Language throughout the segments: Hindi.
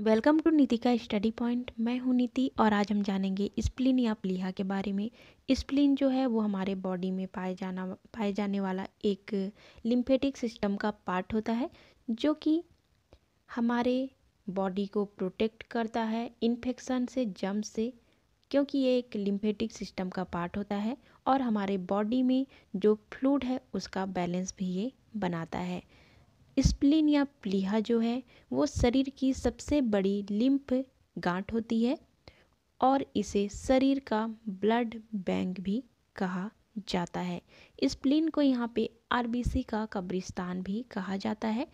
वेलकम टू नीति का स्टडी पॉइंट मैं हूं नीति और आज हम जानेंगे स्प्लिन या प्लीहा के बारे में स्प्लिन जो है वो हमारे बॉडी में पाए जाना पाए जाने वाला एक लिम्फेटिक सिस्टम का पार्ट होता है जो कि हमारे बॉडी को प्रोटेक्ट करता है इन्फेक्शन से जम से क्योंकि ये एक लिम्फेटिक सिस्टम का पार्ट होता है और हमारे बॉडी में जो फ्लूड है उसका बैलेंस भी ये बनाता है स्प्लीन या प्लीहा जो है वो शरीर की सबसे बड़ी लिम्फ गांठ होती है और इसे शरीर का ब्लड बैंक भी कहा जाता है स्प्लीन को यहाँ पे आरबीसी का कब्रिस्तान भी कहा जाता है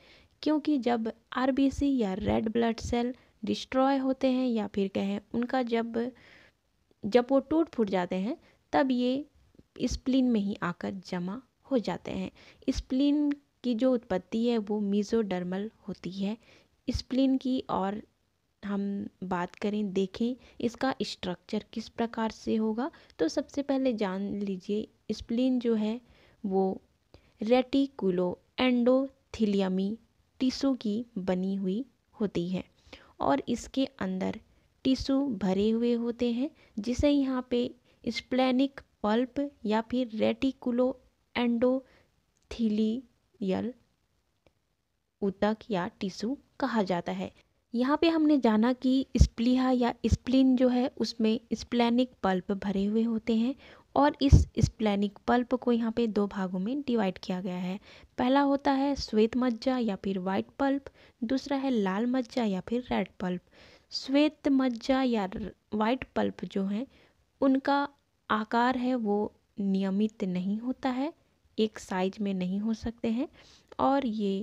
क्योंकि जब आरबीसी या रेड ब्लड सेल डिस्ट्रॉय होते हैं या फिर कहें उनका जब जब वो टूट फूट जाते हैं तब ये स्प्लीन में ही आकर जमा हो जाते हैं स्प्लीन की जो उत्पत्ति है वो मीज़ोडर्मल होती है स्प्लिन की और हम बात करें देखें इसका स्ट्रक्चर किस प्रकार से होगा तो सबसे पहले जान लीजिए स्प्लिन जो है वो रेटिकुलो एंडोथिलियमी टिशू की बनी हुई होती है और इसके अंदर टिशू भरे हुए होते हैं जिसे यहाँ पे स्प्लेनिक पल्प या फिर रेटिकुलो एंडोथिली यल उतक या टिशू कहा जाता है यहाँ पे हमने जाना कि स्प्लीहा या स्प्लिन जो है उसमें स्प्लैनिक पल्प भरे हुए होते हैं और इस स्प्लैनिक पल्प को यहाँ पे दो भागों में डिवाइड किया गया है पहला होता है श्वेत मज्जा या फिर वाइट पल्प दूसरा है लाल मज्जा या फिर रेड पल्प श्वेत मज्जा या वाइट पल्प जो हैं उनका आकार है वो नियमित नहीं होता है एक साइज में नहीं हो सकते हैं और ये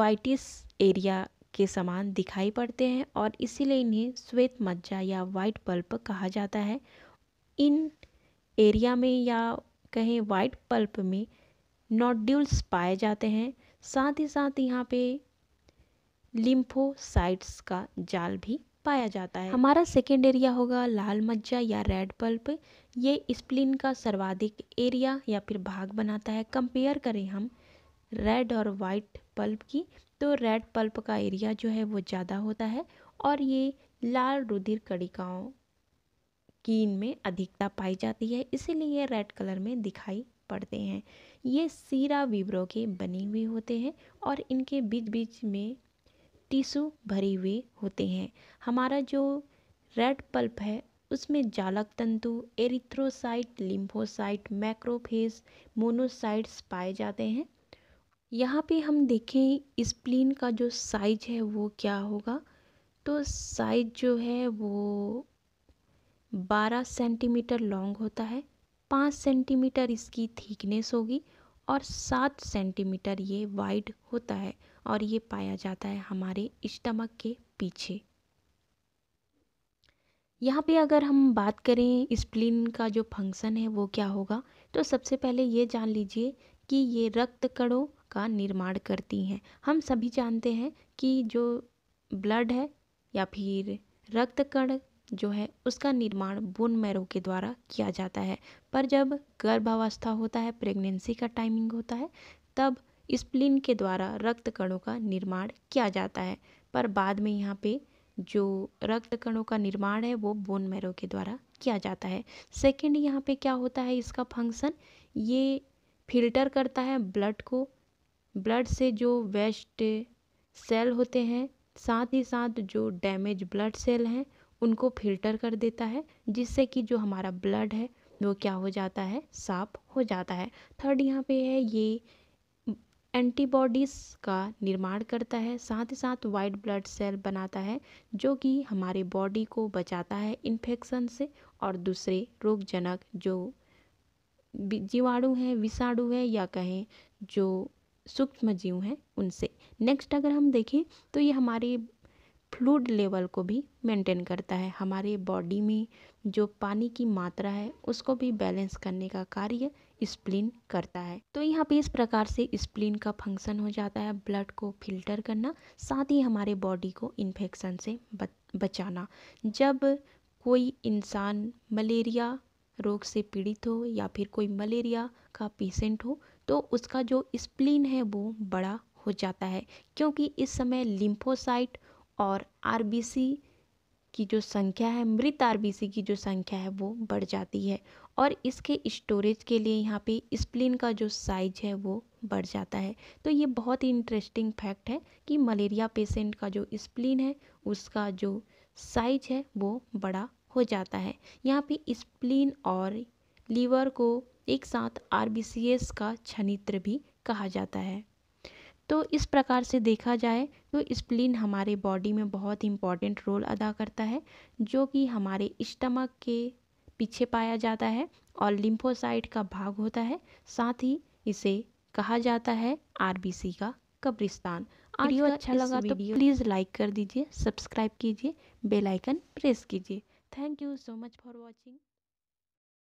वाइटिस एरिया के समान दिखाई पड़ते हैं और इसीलिए इन्हें श्वेत मज्जा या वाइट पल्प कहा जाता है इन एरिया में या कहें वाइट पल्प में नोड्यूल्स पाए जाते हैं साथ ही साथ यहाँ पे लिम्फोसाइट्स का जाल भी पाया जाता है हमारा सेकेंड एरिया होगा लाल मज्जा या रेड पल्प ये स्प्लिन का सर्वाधिक एरिया या फिर भाग बनाता है कंपेयर करें हम रेड और वाइट पल्प की तो रेड पल्प का एरिया जो है वो ज़्यादा होता है और ये लाल रुधिर कड़िकाओं की इनमें अधिकता पाई जाती है इसीलिए ये रेड कलर में दिखाई पड़ते हैं ये सीरा विब्रो के बने हुए होते हैं और इनके बीच बीच में टिशू भरे हुए होते हैं हमारा जो रेड पल्प है उसमें जालक तंतु एरिथ्रोसाइट लिम्फोसाइट मैक्रोफेज मोनोसाइट्स पाए जाते हैं यहाँ पे हम देखें स्प्लीन का जो साइज है वो क्या होगा तो साइज जो है वो बारह सेंटीमीटर लॉन्ग होता है पाँच सेंटीमीटर इसकी थिकनेस होगी और सात सेंटीमीटर ये वाइड होता है और ये पाया जाता है हमारे स्टमक के पीछे यहाँ पे अगर हम बात करें स्प्लीन का जो फंक्शन है वो क्या होगा तो सबसे पहले ये जान लीजिए कि ये रक्त कणों का निर्माण करती हैं हम सभी जानते हैं कि जो ब्लड है या फिर रक्त कण जो है उसका निर्माण बोन मैरो के द्वारा किया जाता है पर जब गर्भावस्था होता है प्रेगनेंसी का टाइमिंग होता है तब स्प्लिन के द्वारा रक्त कणों का निर्माण किया जाता है पर बाद में यहाँ पे जो रक्त कणों का निर्माण है वो बोन मैरो के द्वारा किया जाता है सेकेंड यहाँ पे क्या होता है इसका फंक्शन ये फिल्टर करता है ब्लड को ब्लड से जो वेस्ट सेल होते हैं साथ ही साथ जो डैमेज ब्लड सेल हैं उनको फिल्टर कर देता है जिससे कि जो हमारा ब्लड है वो क्या हो जाता है साफ हो जाता है थर्ड यहाँ पे है ये एंटीबॉडीज़ का निर्माण करता है साथ ही साथ वाइट ब्लड सेल बनाता है जो कि हमारे बॉडी को बचाता है इन्फेक्शन से और दूसरे रोगजनक जो जीवाणु हैं विषाणु है या कहें जो सूक्ष्म जीव हैं उनसे नेक्स्ट अगर हम देखें तो ये हमारे फ्लूड लेवल को भी मेंटेन करता है हमारे बॉडी में जो पानी की मात्रा है उसको भी बैलेंस करने का कार्य स्प्लीन करता है तो यहाँ पे इस प्रकार से स्प्लीन का फंक्शन हो जाता है ब्लड को फिल्टर करना साथ ही हमारे बॉडी को इन्फेक्शन से बचाना जब कोई इंसान मलेरिया रोग से पीड़ित हो या फिर कोई मलेरिया का पेशेंट हो तो उसका जो स्प्लीन है वो बड़ा हो जाता है क्योंकि इस समय लिम्फोसाइट और आर की जो संख्या है मृत आर की जो संख्या है वो बढ़ जाती है और इसके स्टोरेज के लिए यहाँ पे स्प्लिन का जो साइज है वो बढ़ जाता है तो ये बहुत ही इंटरेस्टिंग फैक्ट है कि मलेरिया पेशेंट का जो स्प्लिन है उसका जो साइज है वो बड़ा हो जाता है यहाँ पे स्प्लिन और लीवर को एक साथ आर का छनित्र भी कहा जाता है तो इस प्रकार से देखा जाए तो स्प्लीन हमारे बॉडी में बहुत इम्पॉर्टेंट रोल अदा करता है जो कि हमारे स्टमक के पीछे पाया जाता है और लिम्फोसाइट का भाग होता है साथ ही इसे कहा जाता है आरबीसी का कब्रिस्तान वीडियो अच्छा लगा तो प्लीज़ लाइक कर दीजिए सब्सक्राइब कीजिए बेल आइकन प्रेस कीजिए thank you so much for watching